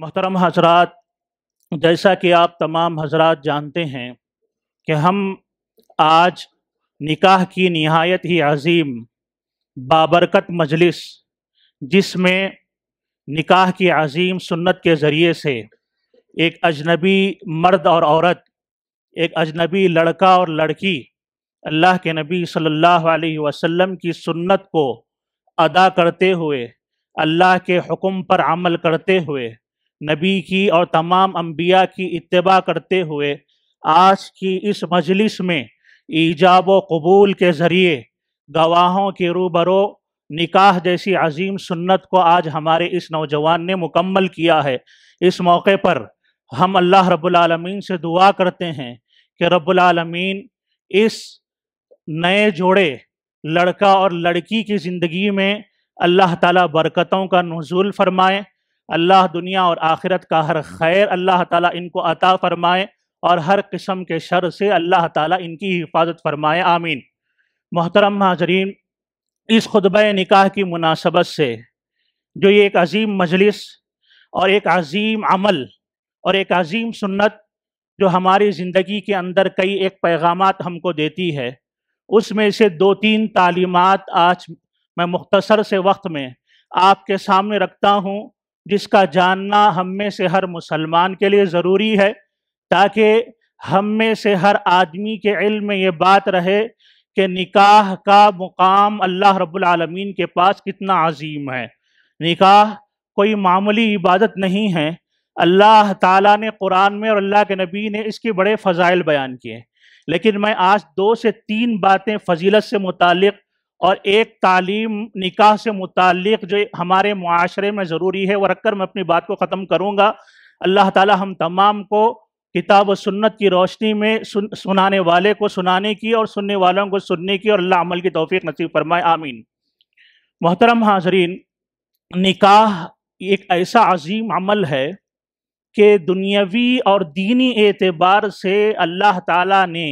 मोहतरम हजरात जैसा कि आप तमाम हजरात जानते हैं कि हम आज निकाह की नहायत ही अजीम बाबरकत मजलिस जिसमें निकाह की अजीम सुन्नत के ज़रिए से एक अजनबी मर्द और औरत एक अजनबी लड़का और लड़की अल्लाह के नबी सल्लल्लाहु अलैहि वसल्लम की सुन्नत को अदा करते हुए अल्लाह के हुक्म पर अमल करते हुए नबी की और तमाम अम्बिया की इतबा करते हुए आज की इस मजलिस में ईजाब व कबूल के ज़रिए गवाहों के रूबरो निकाह जैसी अजीम सुन्नत को आज हमारे इस नौजवान ने मुकम्मल किया है इस मौके पर हम अल्लाह रब्लमीन से दुआ करते हैं कि रब्लमीन इस नए जोड़े लड़का और लड़की की ज़िंदगी में अल्लाह ताला बरकतों का नजूल फ़रमाएँ अल्लाह दुनिया और आखिरत का हर खैर अल्लाह ताला इनको अता फरमाए और हर किस्म के शर से अल्लाह ताला इनकी हिफाजत फरमाए आमीन मोहतरम हाजरीन इस खुतब निकाह की मुनासबत से जो ये एक अजीम मजलिस और एक अजीम अमल और एक अजीम सुन्नत जो हमारी ज़िंदगी के अंदर कई एक पैगाम हमको देती है उसमें से दो तीन तालीमत आज मैं मुख्तसर से वक्त में आपके सामने रखता हूँ जिसका जानना हम में से हर मुसलमान के लिए ज़रूरी है ताकि हम में से हर आदमी के इल्म में ये बात रहे कि निकाह का मुकाम अल्लाह रब्बुल रबालमीन के पास कितना अजीम है निकाह कोई मामूली इबादत नहीं है अल्लाह ताला ने कुरान में और अल्लाह के नबी ने इसके बड़े फ़जाइल बयान किए लेकिन मैं आज दो से तीन बातें फजीलत से मुतक़ और एक तालीम निकाह से मुतक जो हमारे माशरे में ज़रूरी है वह रखकर मैं अपनी बात को ख़त्म करूँगा अल्लाह ताली हम तमाम को किताब और सुन्नत की रोशनी में सुन, सुनाने वाले को सुनाने की और सुनने वालों को सुनने की और अल्लाह अमल की तोफ़ी नसीब फरमाए आमीन मोहतरम हाजरीन निकाह एक ऐसा अजीम अमल है कि दुनियावी और दीनी एतबार से अल्लाह ताला ने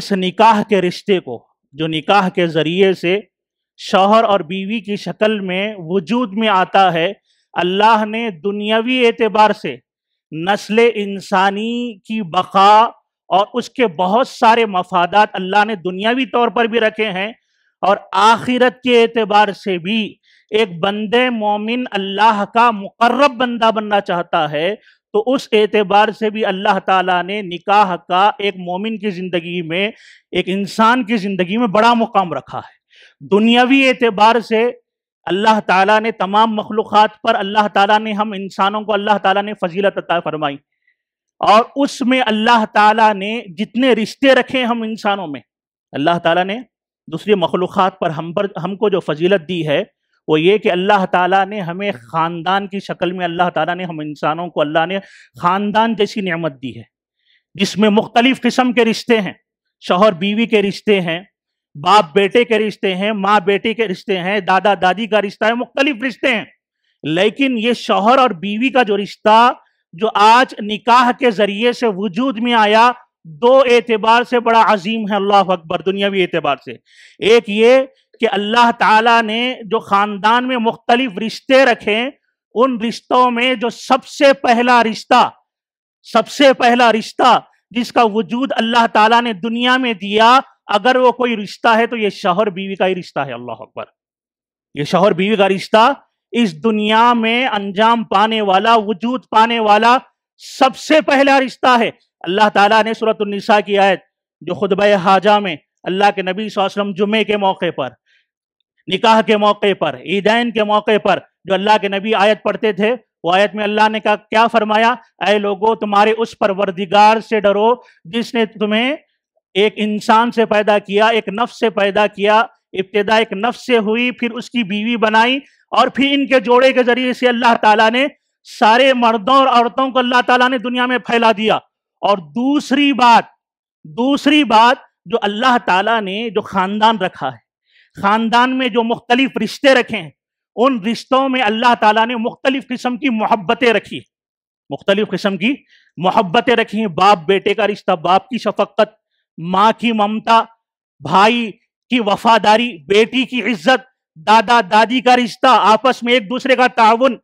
इस निकाह के रिश्ते को जो निकाह के ज़रिए से शौहर और बीवी की शक्ल में वजूद में आता है अल्लाह ने दुनियावी एतबार से नस्ल इंसानी की बका और उसके बहुत सारे मफादात अल्लाह ने दुनियावी तौर पर भी रखे हैं और आखिरत के एतबार से भी एक बंदे मोमिन अल्लाह का मुकर्रब बंदा बनना चाहता है तो उस एतबार से भी अल्लाह ताला ने निकाह का एक मोमिन की ज़िंदगी में एक इंसान की ज़िंदगी में बड़ा मुकाम रखा है दुनियावी एतबार से अल्लाह ताला ने तमाम मखलूक़ात पर अल्लाह ताला ने हम इंसानों को अल्लाह ताला ने फजीलत अता फरमाई और उसमें अल्लाह ताला ने जितने रिश्ते रखे हम इंसानों में अल्लाह ताला ने दूसरी मखलूक़ात पर हम पर हमको जो फजीलत दी है वो ये कि अल्लाह ताला ने हमें हम्म। ख़ानदान की शक्ल में अल्लाह ताला ने हम इंसानों को अल्लाह ने ख़ानदान जैसी नेमत दी है जिसमें मुख्तलिफ़ किस्म के रिश्ते हैं शोहर बीवी के रिश्ते हैं बाप बेटे के रिश्ते हैं माँ बेटे के रिश्ते हैं दादा दादी का रिश्ता है मुख्तलिफ रिश्ते हैं लेकिन ये शोहर और बीवी का जो रिश्ता जो आज निकाह के जरिए से वजूद में आया दो एतबार से बड़ा अजीम है अल्लाह अकबर दुनियावी एतबार से एक ये कि अल्लाह ताला ने जो ख़ानदान में मुख्तलिफ रिश्ते रखे उन रिश्तों में जो सबसे पहला रिश्ता सबसे पहला रिश्ता जिसका वजूद अल्लाह ताला ने दुनिया में दिया अगर वो कोई रिश्ता है तो ये शहर बीवी का ही रिश्ता है अल्लाह अकबर ये शहर बीवी का रिश्ता इस दुनिया में अंजाम पाने वाला वजूद पाने वाला सबसे पहला रिश्ता है अल्लाह ताला ने सूरत की आयत जो खुदब हाजा में अल्लाह के नबी वसल्लम जुमे के मौके पर निकाह के मौके पर ईदैन के मौके पर जो अल्लाह के नबी आयत पढ़ते थे वो आयत में अल्लाह ने कहा क्या फरमाया अय लोगो तुम्हारे उस परवरदिगार से डरो जिसने तुम्हें एक इंसान से पैदा किया एक नफ्स से पैदा किया इब्तदा एक नफ्स से हुई फिर उसकी बीवी बनाई और फिर इनके जोड़े के जरिए से अल्लाह ताला ने सारे मर्दों और औरतों को अल्लाह ताला ने दुनिया में फैला दिया और दूसरी बात दूसरी बात जो अल्लाह ताला ने जो खानदान रखा है खानदान में जो मुख्तलिफ रिश्ते रखे हैं उन रिश्तों में अल्लाह ताला ने मुख्तलिफ किस्म की मोहब्बतें रखी है मुख्तलिफ किस्म की मोहब्बतें रखी हैं बाप बेटे का रिश्ता बाप की शफक्क़त माँ की ममता भाई की वफादारी बेटी की इज्जत दादा दादी का रिश्ता आपस में एक दूसरे का ताउन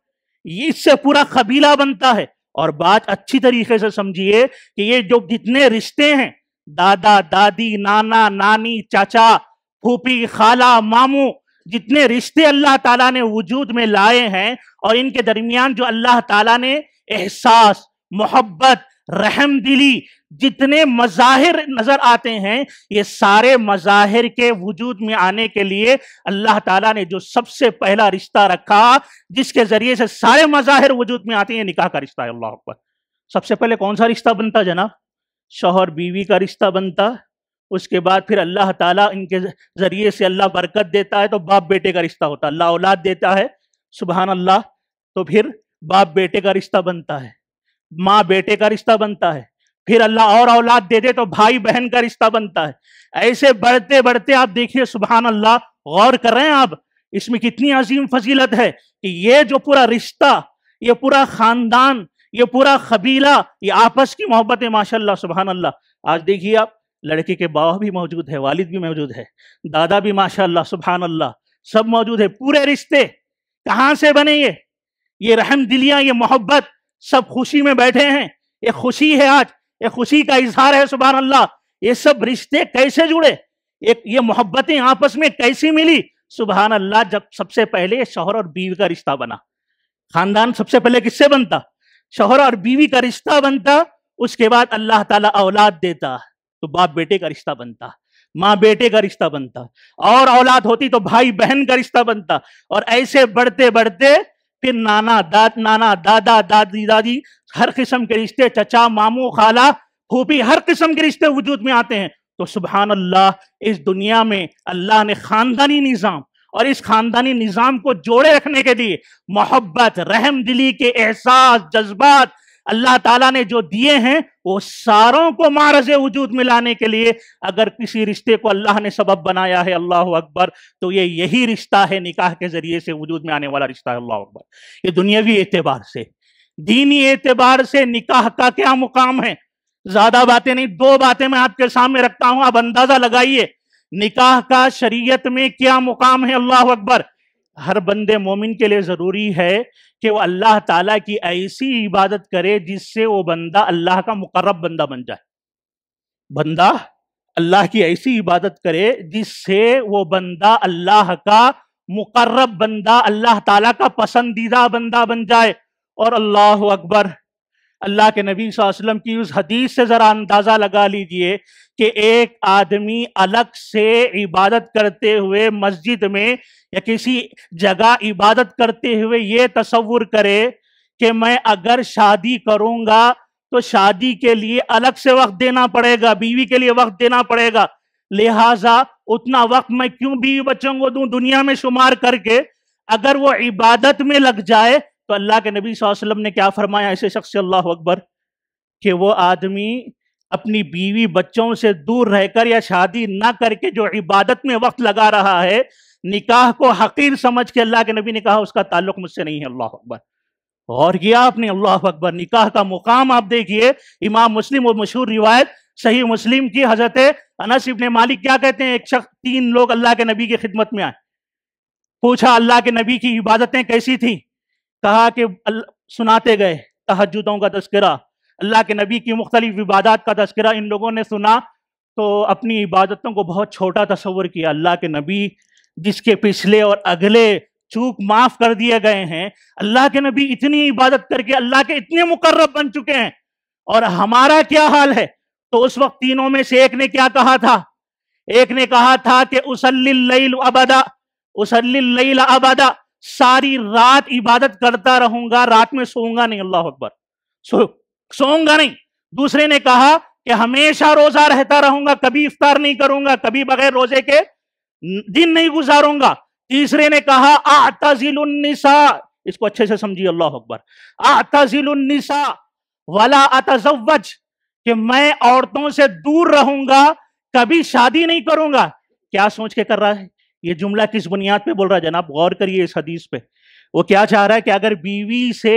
इससे पूरा कबीला बनता है और बात अच्छी तरीके से समझिए कि ये जो जितने रिश्ते हैं दादा दादी नाना नानी चाचा फूपी खाला मामू जितने रिश्ते अल्लाह ताला ने वजूद में लाए हैं और इनके दरमियान जो अल्लाह ताला ने एहसास मोहब्बत रहम दिली जितने मज़ाहिर नज़र आते हैं ये सारे मज़ाहिर के वजूद में आने के लिए अल्लाह ताला ने जो सबसे पहला रिश्ता रखा जिसके ज़रिए से सारे मज़ाहिर वजूद में आते हैं निकाह का रिश्ता है अल्लाह अकबर सबसे पहले कौन सा रिश्ता बनता जनाब शोहर बीवी का रिश्ता बनता उसके बाद फिर अल्लाह ताला इनके ज़रिए से अल्लाह बरकत देता है तो बाप बेटे का रिश्ता होता है अल्लाह औलाद देता है सुबहान अल्लाह तो फिर बाप बेटे का रिश्ता बनता है माँ बेटे का रिश्ता बनता है फिर अल्लाह और औलाद दे दे तो भाई बहन का रिश्ता बनता है ऐसे बढ़ते बढ़ते आप देखिए सुबहान अल्लाह गौर कर रहे हैं आप इसमें कितनी अजीम फजीलत है कि ये जो पूरा रिश्ता ये पूरा खानदान ये पूरा कबीला ये आपस की मोहब्बत है माशा सुबहान अल्लाह आज देखिए आप लड़के के बाबा भी मौजूद है वालिद भी मौजूद है दादा भी माशाल्लाह सुबहान अल्लाह सब मौजूद है पूरे रिश्ते कहाँ से बने ये ये रहम दिलियाँ ये मोहब्बत सब खुशी में बैठे हैं ये खुशी है आज ये खुशी का इजहार है सुबह अल्लाह ये सब रिश्ते कैसे जुड़े एक ये मोहब्बतें आपस में कैसी मिली सुबह अल्लाह जब सबसे पहले शोहर और बीवी का रिश्ता बना खानदान सबसे पहले किससे बनता शोहर और बीवी का रिश्ता बनता उसके बाद अल्लाह ताला औलाद देता तो बाप बेटे का रिश्ता बनता माँ बेटे का रिश्ता बनता और औलाद होती तो भाई बहन का रिश्ता बनता और ऐसे बढ़ते बढ़ते फिर नाना दाद नाना दादा दादी दादी हर किस्म के रिश्ते चचा मामू खाला फूफी हर किस्म के रिश्ते वजूद में आते हैं तो सुबहान अल्लाह इस दुनिया में अल्लाह ने खानदानी निज़ाम और इस खानदानी निज़ाम को जोड़े रखने के लिए मोहब्बत रहम दिली के एहसास जज्बात अल्लाह ताला ने जो दिए हैं वो सारों को मारज वजूद में लाने के लिए अगर किसी रिश्ते को अल्लाह ने सबब बनाया है अल्लाह अकबर तो ये यही रिश्ता है निकाह के जरिए से वजूद में आने वाला रिश्ता है अल्लाह अकबर ये दुनियावी एतबार से दीनी एतबार से निकाह का क्या मुकाम है ज्यादा बातें नहीं दो बातें मैं आपके सामने रखता हूं आप अंदाजा लगाइए निकाह का शरीयत में क्या मुकाम है अल्लाह अकबर हर बंदे मोमिन के लिए जरूरी है कि वो अल्लाह ताला की ऐसी इबादत करे जिससे वो बंदा अल्लाह का मुकर्रब बंदा बन जाए बंदा अल्लाह की ऐसी इबादत करे जिससे वो बंदा अल्लाह का मुकर्रब बंदा अल्लाह ताला का पसंदीदा बंदा बन जाए और अल्लाह अकबर अल्लाह के नबी वसल्लम की उस हदीस से ज़रा अंदाज़ा लगा लीजिए कि एक आदमी अलग से इबादत करते हुए मस्जिद में या किसी जगह इबादत करते हुए ये तस्वुर करे कि मैं अगर शादी करूँगा तो शादी के लिए अलग से वक्त देना पड़ेगा बीवी के लिए वक्त देना पड़ेगा लिहाजा उतना वक्त मैं क्यों बीवी बच्चों को दूं दुनिया में शुमार करके अगर वो इबादत में लग जाए तो अल्लाह के नबी वसल्लम ने क्या फरमाया ऐसे शख्स अल्लाह अकबर कि वो आदमी अपनी बीवी बच्चों से दूर रहकर या शादी ना करके जो इबादत में वक्त लगा रहा है निकाह को हकीर समझ के अल्लाह के नबी ने कहा उसका ताल्लुक मुझसे नहीं है अल्लाह अकबर और यह आपने अल्लाह अकबर निकाह का मुकाम आप देखिए इमाम मुस्लिम और मशहूर रिवायत सही मुस्लिम की हजरत अनसिब ने मालिक क्या कहते हैं एक शख्स तीन लोग अल्लाह के नबी की खिदमत में आए पूछा अल्लाह के नबी की इबादतें कैसी थी कहा कि सुनाते गए तहजदों का तस्करा अल्लाह के नबी की मुख्तलिफ इबादत का तस्करा इन लोगों ने सुना तो अपनी इबादतों को बहुत छोटा तस्वर किया अल्लाह के नबी जिसके पिछले और अगले चूक माफ कर दिए गए हैं अल्लाह के नबी इतनी इबादत करके अल्लाह के इतने मुकर्रब बन चुके हैं और हमारा क्या हाल है तो उस वक्त तीनों में से एक ने क्या कहा था एक ने कहा था कि उसल्लिल अबादा उसल्लिल अबादा सारी रात इबादत करता रहूंगा रात में सोऊंगा नहीं अल्लाह अकबर सो सोऊंगा नहीं दूसरे ने कहा कि हमेशा रोजा रहता रहूंगा कभी इफ्तार नहीं करूंगा कभी बगैर रोजे के दिन नहीं गुजारूंगा तीसरे ने कहा आताजिलसा इसको अच्छे से समझिए अल्लाह अकबर आताजिलसा वाला आताजवज कि मैं औरतों से दूर रहूंगा कभी शादी नहीं करूंगा क्या सोच के कर रहा है ये जुमला किस बुनियाद पे बोल रहा है जनाब गौर करिए इस हदीस पे वो क्या चाह रहा है कि अगर बीवी से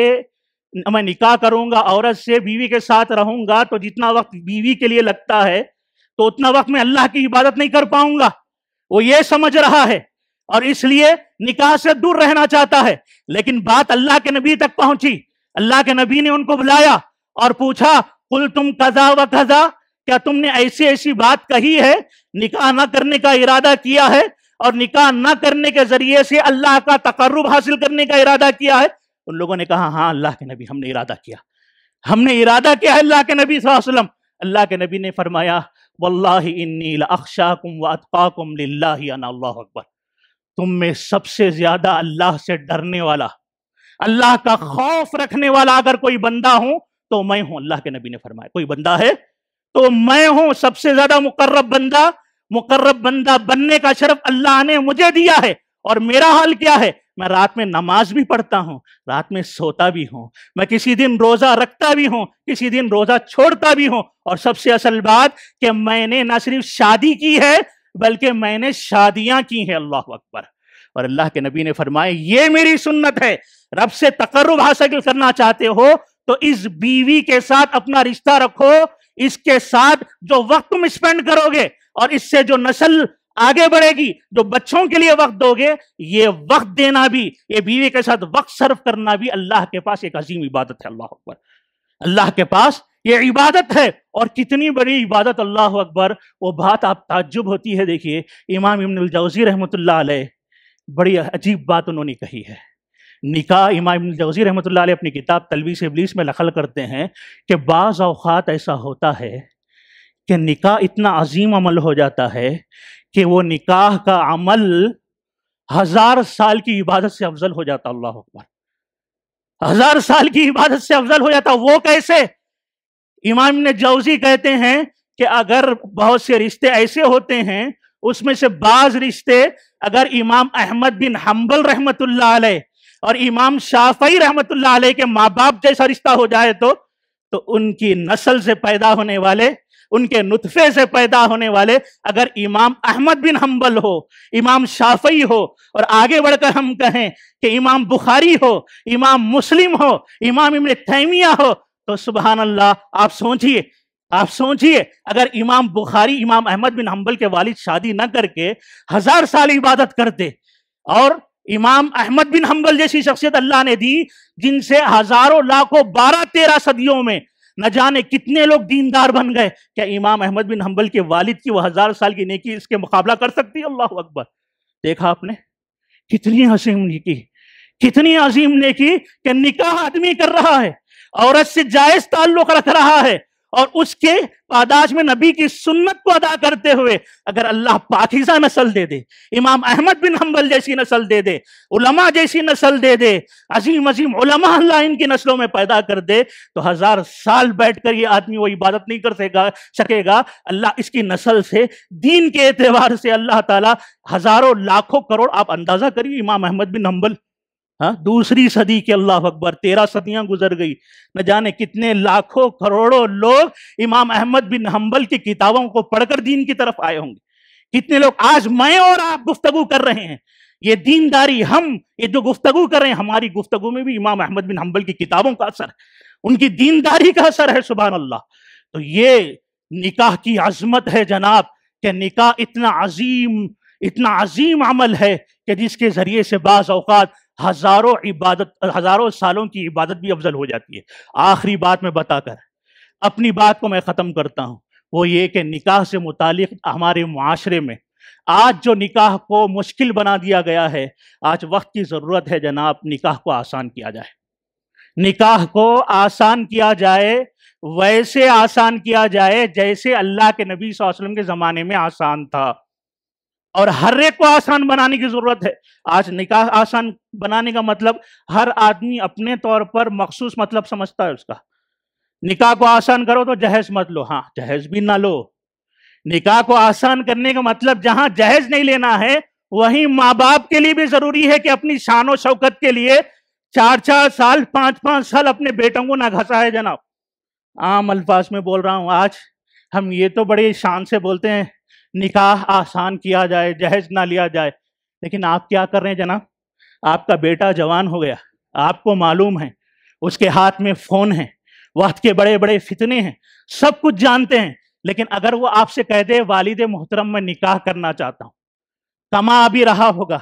मैं निकाह करूंगा औरत से बीवी के साथ रहूंगा तो जितना वक्त बीवी के लिए लगता है तो उतना वक्त मैं अल्लाह की इबादत नहीं कर पाऊंगा वो ये समझ रहा है और इसलिए निकाह से दूर रहना चाहता है लेकिन बात अल्लाह के नबी तक पहुंची अल्लाह के नबी ने उनको बुलाया और पूछा कुल तुम कजा व कजा क्या तुमने ऐसी ऐसी बात कही है निकाह ना करने का इरादा किया है और निकाह ना करने के जरिए से अल्लाह का तकर्रब हासिल करने का इरादा किया है उन लोगों ने कहा हाँ अल्लाह के नबी हमने इरादा किया हमने इरादा किया है अल्लाह के नबी वसल्लम अल्लाह के नबी ने फरमाया अकबर तुम में सबसे ज्यादा अल्लाह से डरने वाला अल्लाह का खौफ रखने वाला अगर कोई बंदा हूं तो मैं हूं अल्लाह के नबी ने फरमाया कोई बंदा है तो मैं हूं सबसे ज्यादा मुकर्रब बंदा मुकर्रब बंदा बनने का शर्फ अल्लाह ने मुझे दिया है और मेरा हाल क्या है मैं रात में नमाज भी पढ़ता हूँ रात में सोता भी हूँ मैं किसी दिन रोज़ा रखता भी हूँ किसी दिन रोज़ा छोड़ता भी हूँ और सबसे असल बात कि मैंने ना सिर्फ शादी की है बल्कि मैंने शादियाँ की हैं अल्लाह अकबर और अल्लाह के नबी ने फरमाया ये मेरी सुन्नत है रब से तकर्रब हासिल करना चाहते हो तो इस बीवी के साथ अपना रिश्ता रखो इसके साथ जो वक्त तुम स्पेंड करोगे और इससे जो नस्ल आगे बढ़ेगी जो बच्चों के लिए वक्त दोगे ये वक्त देना भी ये बीवी के साथ वक्त सर्व करना भी अल्लाह के पास एक अजीम इबादत है अल्लाह अकबर अल्लाह के पास ये इबादत है और कितनी बड़ी इबादत अल्लाह अकबर वो बात आप ताज्जुब होती है देखिए इमाम इमन जौजी रहमत बड़ी अजीब बात उन्होंने कही है निका इमाम जवज़ी रहमत ला अपनी किताब तलवी से बलीस में लखल करते हैं कि बाज़ अवक़ात ऐसा होता है कि निका इतना अजीम अमल हो जाता है कि वो निकाह का अमल हज़ार साल की इबादत से अफजल हो जाता अल्लाह अकबर हज़ार साल की इबादत से अफजल हो जाता वो कैसे इमाम ने जवजी कहते हैं कि अगर बहुत से रिश्ते ऐसे होते हैं उसमें से बाज रिश्ते अगर इमाम अहमद बिन हम्बल रहमतुल्लाह अलैह और इमाम शाफई रहमत के माँ बाप जैसा रिश्ता हो जाए तो तो उनकी नस्ल से पैदा होने वाले उनके नुतफे से पैदा होने वाले अगर इमाम अहमद बिन हम्बल हो इमाम शाफई हो और आगे बढ़कर हम कहें कि इमाम बुखारी हो इमाम मुस्लिम हो इमाम इमन तैमिया हो तो सुबह अल्लाह आप सोचिए आप सोचिए अगर इमाम बुखारी इमाम अहमद बिन हम्बल के वालिद शादी न करके हजार साल इबादत करते और इमाम अहमद बिन हम्बल जैसी शख्सियत अल्लाह ने दी जिनसे हजारों लाखों बारह तेरह सदियों में न जाने कितने लोग दीनदार बन गए क्या इमाम अहमद बिन हम्बल के वालिद की वह हजार साल की नेकी इसके मुकाबला कर सकती है अल्लाह अकबर देखा आपने कितनी हसीम नेकी कितनी अजीम नेकी कि निकाह आदमी कर रहा है औरत से जायज ताल्लुक रख रहा है और उसके आदाज में नबी की सुन्नत को अदा करते हुए अगर अल्लाह पाकिजा नस्ल दे दे इमाम अहमद बिन हम्बल जैसी नस्ल दे दे उलमा जैसी नस्ल दे दे अजीम अजीम उलमा अल्लाह इनकी नस्लों में पैदा कर दे तो हजार साल बैठकर ये आदमी वो इबादत नहीं कर सकेगा सकेगा अल्लाह इसकी नस्ल से दीन के एतवार से अल्लाह ताला हजारों लाखों करोड़ आप अंदाजा करिए इमाम अहमद बिन हम्बल हाँ दूसरी सदी के अल्लाह अकबर तेरह सदियां गुजर गई न जाने कितने लाखों करोड़ों लोग इमाम अहमद बिन हम्बल की किताबों को पढ़कर दीन की तरफ आए होंगे कितने लोग आज मैं और आप गुफ्तगु कर रहे हैं ये दीनदारी हम ये जो गुफ्तगु कर रहे हैं हमारी गुफ्तगु में भी इमाम अहमद बिन हम्बल की किताबों का असर है उनकी दीनदारी का असर है सुबह अल्लाह तो ये निकाह की अजमत है जनाब कि निकाह इतना अजीम इतना अजीम अमल है कि जिसके जरिए से बाज़ अवकात हजारों इबादत हजारों सालों की इबादत भी अफजल हो जाती है आखिरी बात मैं बताकर अपनी बात को मैं ख़त्म करता हूँ वो ये कि निकाह से मुतक हमारे माशरे में आज जो निकाह को मुश्किल बना दिया गया है आज वक्त की ज़रूरत है जनाब निकाह को आसान किया जाए निकाह को आसान किया जाए वैसे आसान किया जाए जैसे अल्लाह के नबी वसल्लम के ज़माने में आसान था और हर एक को आसान बनाने की जरूरत है आज निकाह आसान बनाने का मतलब हर आदमी अपने तौर पर मखसूस मतलब समझता है उसका निकाह को आसान करो तो जहेज मत लो हाँ जहेज भी ना लो निकाह को आसान करने का मतलब जहां जहेज नहीं लेना है वहीं माँ बाप के लिए भी जरूरी है कि अपनी शान शौकत के लिए चार चार साल पांच पांच साल अपने बेटों को ना घसा है जनाब आम अल्फाज में बोल रहा हूं आज हम ये तो बड़े शान से बोलते हैं निकाह आसान किया जाए जहेज ना लिया जाए लेकिन आप क्या कर रहे हैं जनाब आपका बेटा जवान हो गया आपको मालूम है उसके हाथ में फ़ोन है वक्त के बड़े बड़े फितने हैं सब कुछ जानते हैं लेकिन अगर वो आपसे कह दे वालिद मोहतरम में निकाह करना चाहता हूँ कमा भी रहा होगा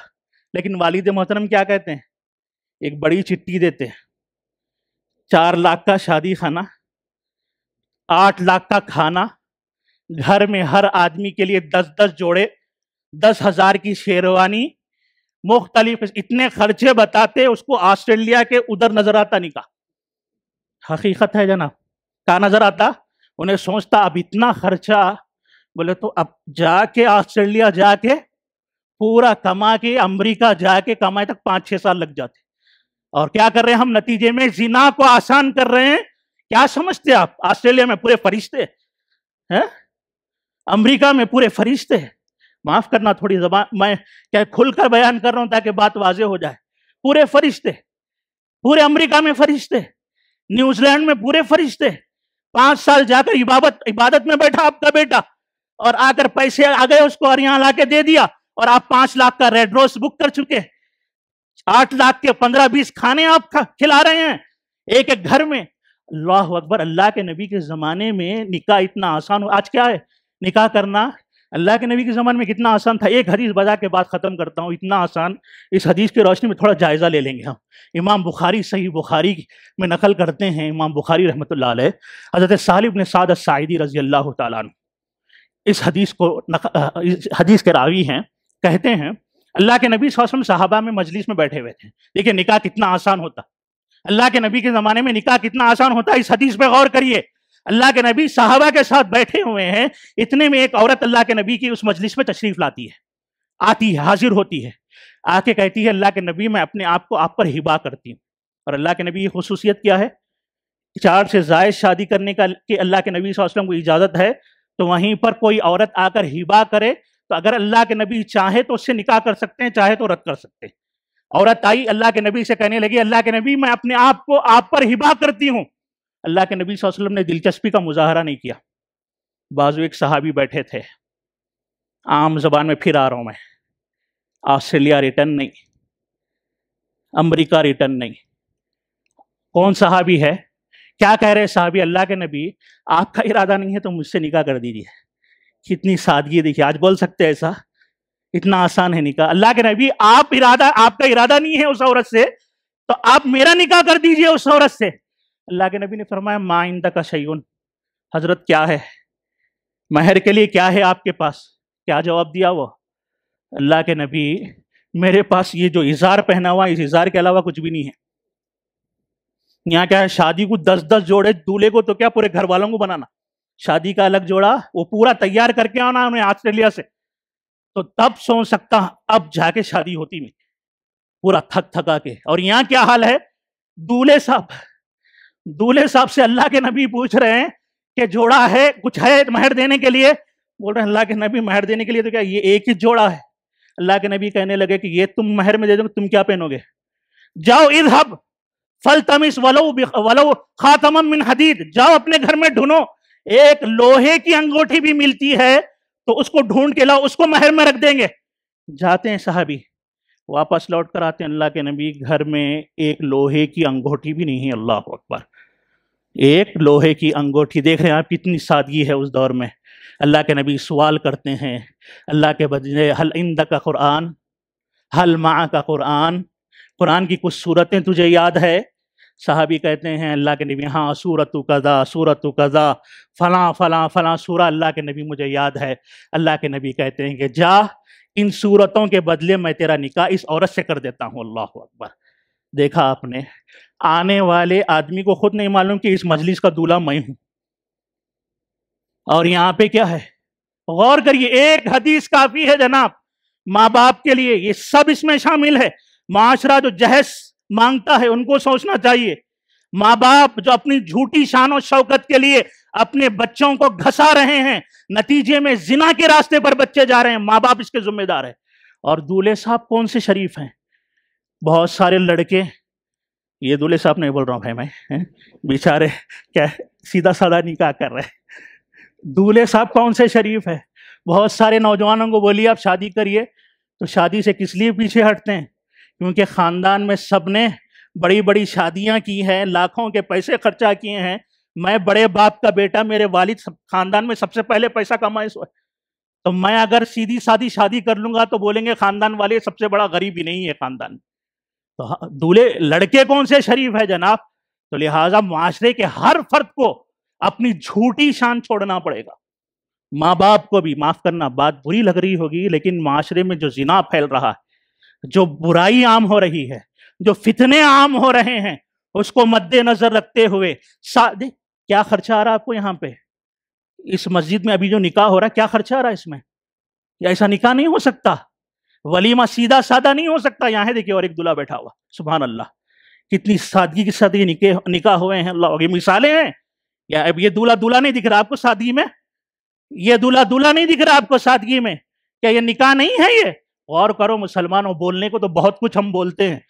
लेकिन वालिद मोहतरम क्या कहते हैं एक बड़ी चिट्ठी देते हैं चार लाख का शादी खाना आठ लाख का खाना घर में हर आदमी के लिए दस दस जोड़े दस हजार की शेरवानी मुख्तलिफ इतने खर्चे बताते उसको ऑस्ट्रेलिया के उधर नजर आता नहीं का हकीकत है जना का नजर आता उन्हें सोचता अब इतना खर्चा बोले तो अब जाके ऑस्ट्रेलिया जाके पूरा कमा के अमरीका जाके कमाए तक पांच छह साल लग जाते और क्या कर रहे हैं हम नतीजे में जिना को आसान कर रहे हैं क्या समझते आप ऑस्ट्रेलिया में पूरे फरिश्ते हैं अमेरिका में पूरे फरिश्ते हैं माफ करना थोड़ी जबान मैं क्या खुलकर बयान कर रहा हूं ताकि बात वाजे हो जाए पूरे फरिश्ते पूरे अमेरिका में फरिश्ते न्यूजीलैंड में पूरे फरिश्ते पांच साल जाकर इबादत इबादत में बैठा आपका बेटा और आकर पैसे आ गए उसको और यहाँ लाके दे दिया और आप पांच लाख का रेड रोस बुक कर चुके आठ लाख के पंद्रह बीस खाने आप खिला रहे हैं एक एक घर में अल्लाह अकबर अल्लाह के नबी के जमाने में निकाह इतना आसान हो आज क्या है निकाह करना अल्लाह के नबी के ज़माने में कितना आसान था एक हदीस बजा के बाद ख़त्म करता हूँ इतना आसान इस हदीस की रोशनी में थोड़ा जायज़ा ले लेंगे हम इमाम बुखारी सही बुखारी में नकल करते हैं इमाम बुखारी रहमत हज़रत सालिब ने साद साइदी रजी अल्लाह तन इस हदीस को नक, इस हदीस के रावी हैं कहते हैं अल्लाह के नबी सौसम साहबा में मजलिस में बैठे हुए थे देखिए निकाह कितना आसान होता अल्लाह के नबी के ज़माने में निकाह कितना आसान होता इस हदीस पर गौर करिए अल्लाह के नबी साहबा के साथ बैठे हुए हैं इतने में एक औरत अल्लाह के नबी की उस मजलिस में तशरीफ लाती है आती है हाजिर होती है आके कहती है अल्लाह के नबी मैं अपने आप को आप पर हिबा करती हूँ और अल्लाह के नबी की खसूसियत क्या है चार से जायद शादी करने का कि अल्लाह के नबी वसलम को इजाज़त है तो वहीं पर कोई औरत आकर हिबा करे तो अगर अल्लाह के नबी चाहे तो उससे निकाह कर सकते हैं चाहे तो रद्द कर सकते हैं औरत आई अल्लाह के नबी से कहने लगी अल्लाह के नबी मैं अपने आप को आप पर हिबा करती हूँ अल्लाह के नबी वसल्लम ने दिलचस्पी का मुजाहरा नहीं किया बाजू एक सहाबी बैठे थे आम जबान में फिर आ रहा हूँ मैं ऑस्ट्रेलिया रिटर्न नहीं अमेरिका रिटर्न नहीं कौन सहाबी है क्या कह रहे साहबी अल्लाह के नबी आपका इरादा नहीं है तो मुझसे निकाह कर दीजिए कितनी सादगी देखिए आज बोल सकते हैं ऐसा इतना आसान है निकाह अल्लाह के नबी आप इरादा आपका इरादा नहीं है उस औरत से तो आप मेरा निकाह कर दीजिए उस औरत से अल्लाह के नबी ने फरमाया माइंदा का शयन हजरत क्या है महर के लिए क्या है आपके पास क्या जवाब दिया वो अल्लाह के नबी मेरे पास ये जो इजार पहना हुआ इस इजार के अलावा कुछ भी नहीं है यहाँ क्या है शादी को दस दस जोड़े दूल्हे को तो क्या पूरे घर वालों को बनाना शादी का अलग जोड़ा वो पूरा तैयार करके आना उन्हें ऑस्ट्रेलिया से तो तब सोच सकता अब जाके शादी होती मैं पूरा थक थका के और यहाँ क्या हाल है दूल्हे साहब दूल्हे साहब से अल्लाह के नबी पूछ रहे हैं कि जोड़ा है कुछ है महर देने के लिए बोल रहे हैं अल्लाह के नबी महर देने के लिए तो क्या ये एक ही जोड़ा है अल्लाह के नबी कहने लगे कि ये तुम महर में दे दोगे तुम क्या पहनोगे जाओ इध हब फल तमिस वलो वलो खातम मिन हदीद जाओ अपने घर में ढूंढो एक लोहे की अंगूठी भी मिलती है तो उसको ढूंढ के लाओ उसको महर में रख देंगे जाते हैं साहबी वापस लौट कर आते हैं अल्लाह के नबी घर में एक लोहे की अंगूठी भी नहीं है अल्लाह अकबर एक लोहे की अंगूठी देख रहे हैं आप कितनी सादगी है उस दौर में अल्लाह के नबी सवाल करते हैं अल्लाह के बदले हल इंद का कुरान हल माँ का कुरान कुरान की कुछ सूरतें तुझे याद है साहबी कहते हैं अल्लाह के नबी हाँ सूरत कज़ा सूरत कज़ा फ़लाँ फ़लाँ फ़लाँ सूरा अल्लाह के नबी मुझे याद है अल्लाह के नबी कहते हैं कि जा इन सूरतों के बदले मैं तेरा निकाह इस औरत से कर देता हूँ अल्लाह अकबर देखा आपने आने वाले आदमी को खुद नहीं मालूम कि इस मजलिस का दूल्हा मैं हूं और यहां पे क्या है गौर करिए एक हदीस काफी है जनाब माँ बाप के लिए ये सब इसमें शामिल है माशरा जो जहस मांगता है उनको सोचना चाहिए माँ बाप जो अपनी झूठी शान और शौकत के लिए अपने बच्चों को घसा रहे हैं नतीजे में जिना के रास्ते पर बच्चे जा रहे हैं माँ बाप इसके जिम्मेदार है और दूल्हे साहब कौन से शरीफ हैं बहुत सारे लड़के ये दूल्हे साहब नहीं बोल रहा हूँ भाई मैं बेचारे क्या सीधा साधा निकाह कर रहे दूल्हे साहब कौन से शरीफ है बहुत सारे नौजवानों को बोलिए आप शादी करिए तो शादी से किस लिए पीछे हटते हैं क्योंकि ख़ानदान में सब ने बड़ी बड़ी शादियाँ की हैं लाखों के पैसे खर्चा किए हैं मैं बड़े बाप का बेटा मेरे वालिद ख़ानदान में सबसे पहले पैसा कमाए तो मैं अगर सीधी सादी शादी कर लूँगा तो बोलेंगे ख़ानदान वाले सबसे बड़ा गरीब ही नहीं है ख़ानदान तो दूल्हे लड़के कौन से शरीफ है जनाब तो लिहाजा माशरे के हर फर्द को अपनी झूठी शान छोड़ना पड़ेगा माँ बाप को भी माफ करना बात बुरी लग रही होगी लेकिन माशरे में जो जिना फैल रहा है जो बुराई आम हो रही है जो फितने आम हो रहे हैं उसको मद्देनजर रखते हुए क्या खर्चा आ रहा है आपको यहाँ पे इस मस्जिद में अभी जो निकाह हो रहा है क्या खर्चा आ रहा है इसमें या ऐसा निकाह नहीं हो सकता वलीमा सीधा साधा नहीं हो सकता यहाँ है देखिए और एक दूल्हा बैठा हुआ सुबह अल्लाह कितनी सादगी के साथ ये निके निकाह हुए हैं अल्लाह ये मिसालें हैं या अब ये दूल्हा दूल्हा नहीं दिख रहा आपको सादगी में ये दूल्हा दूल्हा नहीं दिख रहा आपको सादगी में क्या ये निकाह नहीं है ये और करो मुसलमानों बोलने को तो बहुत कुछ हम बोलते हैं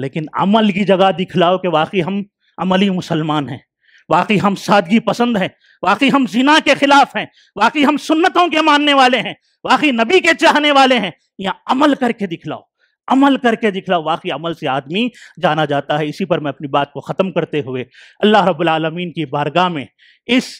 लेकिन अमल की जगह दिखलाओ कि वाकई हम अमली मुसलमान हैं वाकई हम सादगी पसंद हैं वाकई हम जिना के खिलाफ हैं वाकई हम सुन्नतों के मानने वाले हैं वाकई नबी के चाहने वाले हैं या अमल करके दिखलाओ अमल करके दिखलाओ वाकई अमल से आदमी जाना जाता है इसी पर मैं अपनी बात को ख़त्म करते हुए अल्लाह रबालमीन की बारगाह में इस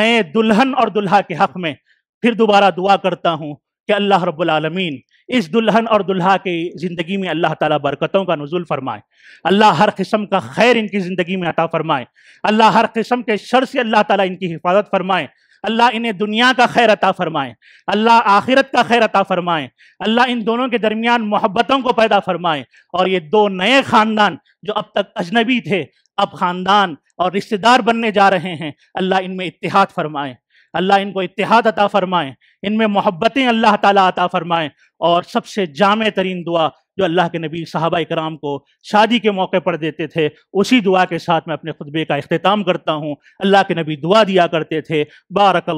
नए दुल्हन और दुल्हा के हक़ में फिर दोबारा दुआ करता हूँ कि अल्लाह रबालमीन इस दुल्हन और दुल्हा की ज़िंदगी में अल्लाह ताला बरकतों का नज़ुल फरमाए अल्लाह हर किस्म का खैर इनकी ज़िंदगी में अता फरमाए अल्लाह हर किस्म के शर से अल्लाह ताला इनकी हिफाजत फरमाए अल्लाह इन्हें दुनिया का खैर अता फरमाए अल्लाह आखिरत का खैर अता फरमाए अल्लाह इन दोनों के दरमियान मोहब्बतों को पैदा फरमाए और ये दो नए ख़ानदान जो अब तक अजनबी थे अब ख़ानदान और रिश्तेदार बनने जा रहे हैं अल्लाह इनमें इतिहाद फरमाएँ अल्लाह इनको इतिहाद अता फरमाएं इनमें मोहब्बतें अल्लाह ताला अता फ़रमाएँ और सबसे जाम तरीन दुआ जो अल्लाह के नबी साहबा कराम को शादी के मौके पर देते थे उसी दुआ के साथ मैं अपने खुतबे का अख्ताम करता हूँ अल्लाह के नबी दुआ दिया करते थे बारक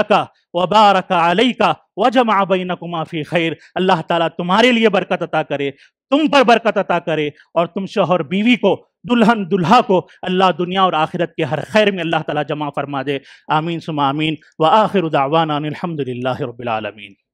लका व बारक अलई का व जमा बिन कुमाफ़ी खैर अल्लाह ताला तुम्हारे लिए बरकत अता करे तुम पर बरकत अता करे और तुम शोहर बीवी को दुल्हन दुल्हा को अल्लाह दुनिया और आखिरत के हर खैर में अल्लाह ताला जमा फरमा दे आमीन सुमा आमीन व आखिर उदावान अलहमदिल्ला